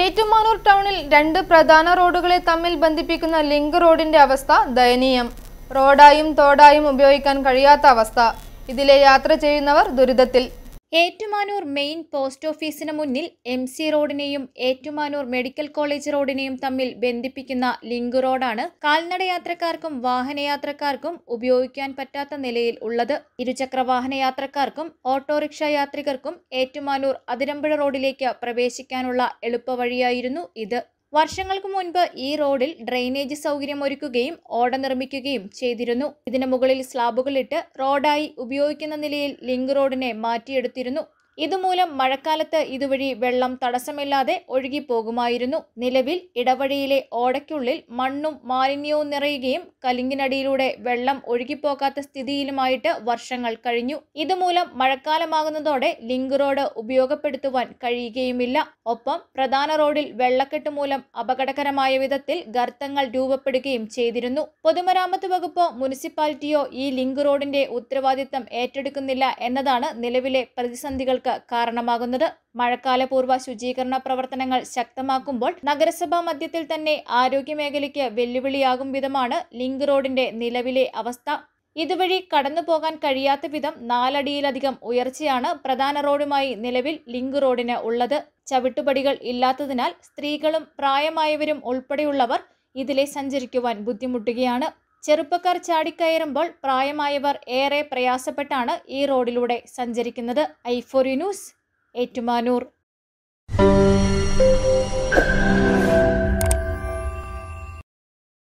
ഏറ്റുമാനൂർ ടൗണിൽ രണ്ട് പ്രധാന റോഡുകളെ തമ്മിൽ ബന്ധിപ്പിക്കുന്ന ലിങ്ക് റോഡിന്റെ അവസ്ഥ ദയനീയം റോഡായും തോടായും ഉപയോഗിക്കാൻ കഴിയാത്ത അവസ്ഥ ഇതിലെ യാത്ര ചെയ്യുന്നവർ ദുരിതത്തിൽ ഏറ്റുമാനൂർ മെയിൻ പോസ്റ്റ് ഓഫീസിന് മുന്നിൽ എം സി റോഡിനെയും ഏറ്റുമാനൂർ മെഡിക്കൽ കോളേജ് റോഡിനെയും തമ്മിൽ ബന്ധിപ്പിക്കുന്ന ലിങ്ക് റോഡാണ് കാൽനടയാത്രക്കാർക്കും വാഹനയാത്രക്കാർക്കും ഉപയോഗിക്കാൻ പറ്റാത്ത നിലയിൽ ഉള്ളത് ഇരുചക്ര വാഹനയാത്രക്കാർക്കും ഓട്ടോറിക്ഷ യാത്രികർക്കും ഏറ്റുമാനൂർ അതിരമ്പുഴ റോഡിലേക്ക് പ്രവേശിക്കാനുള്ള എളുപ്പവഴിയായിരുന്നു ഇത് വർഷങ്ങൾക്ക് മുൻപ് ഈ റോഡിൽ ഡ്രെയിനേജ് സൗകര്യം ഒരുക്കുകയും ഓട നിർമ്മിക്കുകയും ചെയ്തിരുന്നു ഇതിന് മുകളിൽ സ്ലാബുകളിട്ട് റോഡായി ഉപയോഗിക്കുന്ന നിലയിൽ ലിങ്ക് റോഡിനെ മാറ്റിയെടുത്തിരുന്നു ഇതുമൂലം മഴക്കാലത്ത് ഇതുവഴി വെള്ളം തടസ്സമില്ലാതെ ഒഴുകിപ്പോകുമായിരുന്നു നിലവിൽ ഇടവഴിയിലെ ഓടയ്ക്കുള്ളിൽ മണ്ണും മാലിന്യവും നിറയുകയും കലിങ്ങിനടിയിലൂടെ വെള്ളം ഒഴുകിപ്പോകാത്ത സ്ഥിതിയിലുമായിട്ട് വർഷങ്ങൾ കഴിഞ്ഞു ഇതുമൂലം മഴക്കാലമാകുന്നതോടെ ലിങ്ക് റോഡ് ഉപയോഗപ്പെടുത്തുവാൻ കഴിയുകയുമില്ല ഒപ്പം പ്രധാന റോഡിൽ വെള്ളക്കെട്ട് മൂലം അപകടകരമായ വിധത്തിൽ ഗർത്തങ്ങൾ രൂപപ്പെടുകയും ചെയ്തിരുന്നു പൊതുമരാമത്ത് വകുപ്പോ മുനിസിപ്പാലിറ്റിയോ ഈ ലിങ്ക് റോഡിന്റെ ഉത്തരവാദിത്തം ഏറ്റെടുക്കുന്നില്ല എന്നതാണ് നിലവിലെ പ്രതിസന്ധികൾക്ക് പ്രശ്നങ്ങൾക്ക് കാരണമാകുന്നത് മഴക്കാലപൂർവ്വ ശുചീകരണ പ്രവർത്തനങ്ങൾ ശക്തമാക്കുമ്പോൾ നഗരസഭാ മധ്യത്തിൽ തന്നെ മേഖലയ്ക്ക് വെല്ലുവിളിയാകും വിധമാണ് ലിങ്ക് റോഡിന്റെ നിലവിലെ അവസ്ഥ ഇതുവഴി കടന്നു പോകാൻ കഴിയാത്ത വിധം നാലടിയിലധികം ഉയർച്ചയാണ് പ്രധാന റോഡുമായി നിലവിൽ ലിങ്ക് റോഡിന് ഉള്ളത് ചവിട്ടുപടികൾ ഇല്ലാത്തതിനാൽ സ്ത്രീകളും പ്രായമായവരും ഉൾപ്പെടെയുള്ളവർ ഇതിലെ സഞ്ചരിക്കുവാൻ ബുദ്ധിമുട്ടുകയാണ് ചെറുപ്പക്കാർ ചാടിക്കയറുമ്പോൾ പ്രായമായവർ ഏറെ പ്രയാസപ്പെട്ടാണ് ഈ റോഡിലൂടെ സഞ്ചരിക്കുന്നത് ഐഫോറി ന്യൂസ് ഏറ്റുമാനൂർ